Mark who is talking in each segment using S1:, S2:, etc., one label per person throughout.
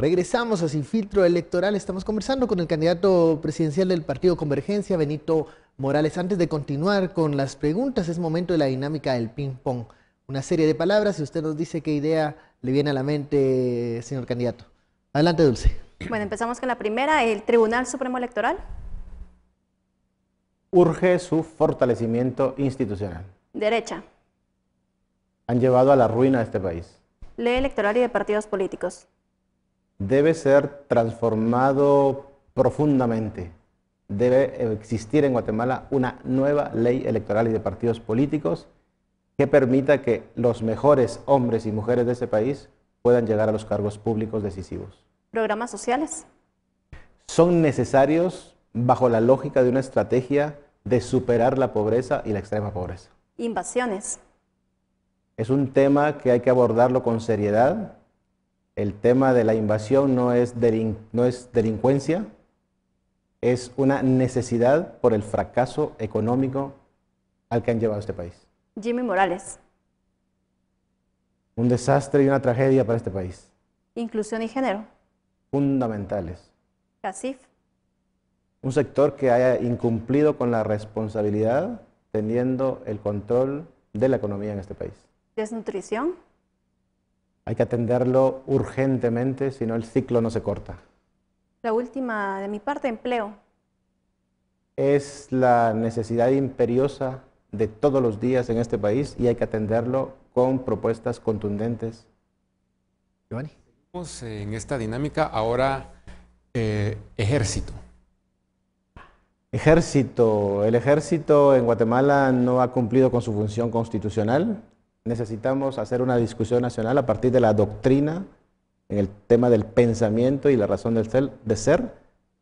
S1: Regresamos a Sin Filtro Electoral. Estamos conversando con el candidato presidencial del partido Convergencia, Benito Morales. Antes de continuar con las preguntas, es momento de la dinámica del ping-pong. Una serie de palabras y usted nos dice qué idea le viene a la mente, señor candidato. Adelante, Dulce. Bueno, empezamos con la primera, el Tribunal Supremo Electoral. Urge su fortalecimiento institucional. Derecha. Han llevado a la ruina a este país. Ley electoral y de partidos políticos debe ser transformado profundamente. Debe existir en Guatemala una nueva ley electoral y de partidos políticos que permita que los mejores hombres y mujeres de ese país puedan llegar a los cargos públicos decisivos. ¿Programas sociales? Son necesarios bajo la lógica de una estrategia de superar la pobreza y la extrema pobreza. ¿Invasiones? Es un tema que hay que abordarlo con seriedad el tema de la invasión no es, no es delincuencia, es una necesidad por el fracaso económico al que han llevado este país. Jimmy Morales. Un desastre y una tragedia para este país. Inclusión y género. Fundamentales. Casif. Un sector que haya incumplido con la responsabilidad teniendo el control de la economía en este país. Desnutrición. Hay que atenderlo urgentemente, si no el ciclo no se corta. La última de mi parte, empleo. Es la necesidad imperiosa de todos los días en este país y hay que atenderlo con propuestas contundentes. Giovanni. En esta dinámica ahora eh, ejército. Ejército. El ejército en Guatemala no ha cumplido con su función constitucional necesitamos hacer una discusión nacional a partir de la doctrina en el tema del pensamiento y la razón del ser, de ser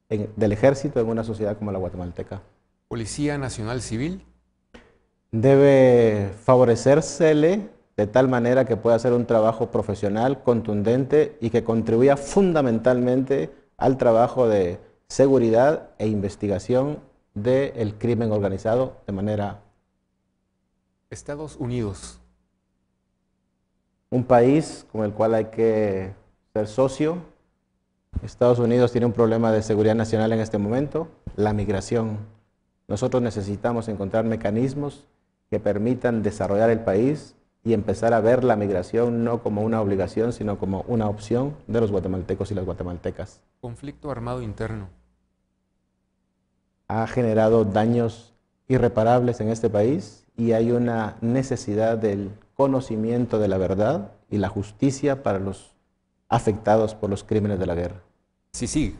S1: del ejército en una sociedad como la guatemalteca. ¿Policía Nacional Civil? Debe favorecersele de tal manera que pueda hacer un trabajo profesional, contundente y que contribuya fundamentalmente al trabajo de seguridad e investigación del crimen organizado de manera... Estados Unidos un país con el cual hay que ser socio. Estados Unidos tiene un problema de seguridad nacional en este momento, la migración. Nosotros necesitamos encontrar mecanismos que permitan desarrollar el país y empezar a ver la migración no como una obligación, sino como una opción de los guatemaltecos y las guatemaltecas. Conflicto armado interno. Ha generado daños irreparables en este país y hay una necesidad del conocimiento de la verdad y la justicia para los afectados por los crímenes de la guerra. Sí, sí.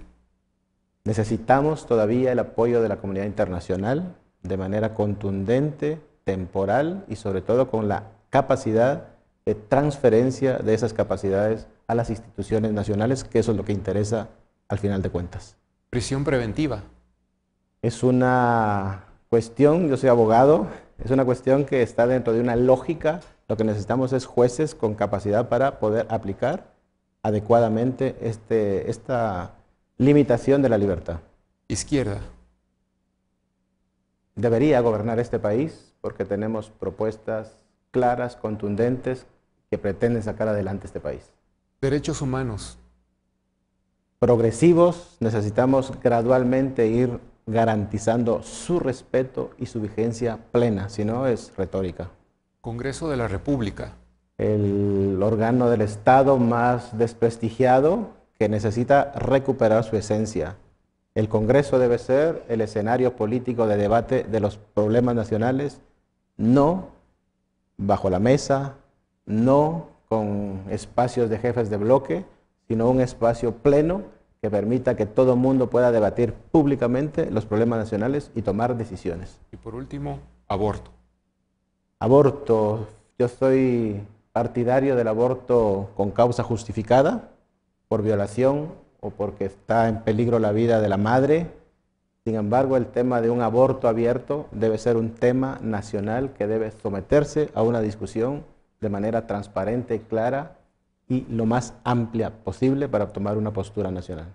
S1: Necesitamos todavía el apoyo de la comunidad internacional de manera contundente, temporal y sobre todo con la capacidad de transferencia de esas capacidades a las instituciones nacionales, que eso es lo que interesa al final de cuentas. Prisión preventiva. Es una cuestión, yo soy abogado, es una cuestión que está dentro de una lógica. Lo que necesitamos es jueces con capacidad para poder aplicar adecuadamente este, esta limitación de la libertad. Izquierda. Debería gobernar este país porque tenemos propuestas claras, contundentes, que pretenden sacar adelante este país. Derechos humanos. Progresivos, necesitamos gradualmente ir garantizando su respeto y su vigencia plena, si no es retórica. Congreso de la República. El órgano del Estado más desprestigiado que necesita recuperar su esencia. El Congreso debe ser el escenario político de debate de los problemas nacionales, no bajo la mesa, no con espacios de jefes de bloque, sino un espacio pleno que permita que todo el mundo pueda debatir públicamente los problemas nacionales y tomar decisiones. Y por último, aborto. Aborto. Yo soy partidario del aborto con causa justificada, por violación o porque está en peligro la vida de la madre. Sin embargo, el tema de un aborto abierto debe ser un tema nacional que debe someterse a una discusión de manera transparente, y clara y lo más amplia posible para tomar una postura nacional.